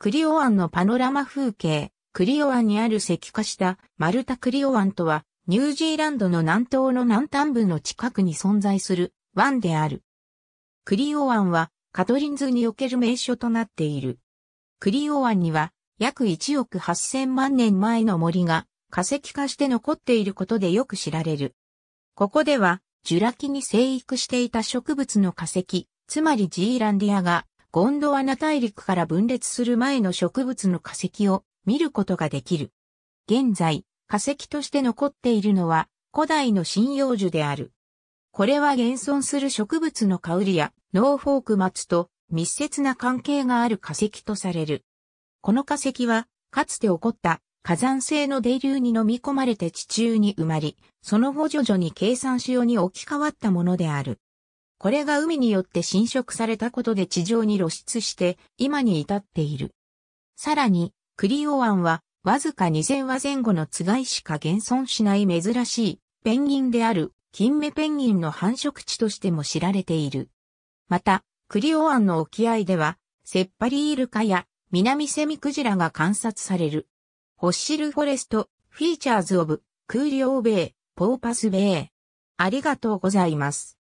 クリオ湾のパノラマ風景、クリオ湾にある石化したマルタクリオ湾とは、ニュージーランドの南東の南端部の近くに存在する湾である。クリオ湾はカトリンズにおける名所となっている。クリオ湾には約1億8000万年前の森が化石化して残っていることでよく知られる。ここでは、ジュラ紀に生育していた植物の化石、つまりジーランディアがゴンドワナ大陸から分裂する前の植物の化石を見ることができる。現在、化石として残っているのは古代の針葉樹である。これは現存する植物の香りやノーフォーク松と密接な関係がある化石とされる。この化石は、かつて起こった火山性の泥流に飲み込まれて地中に埋まり、その後徐々に計算うに置き換わったものである。これが海によって侵食されたことで地上に露出して、今に至っている。さらに、クリオ湾は、わずか2000羽前後のつがいしか現存しない珍しい、ペンギンである、キンメペンギンの繁殖地としても知られている。また、クリオ湾の沖合では、セッパリイルカや、南セミクジラが観察される。ホッシルフォレスト、フィーチャーズオブ、クーリオーベイ、ポーパスベイ。ありがとうございます。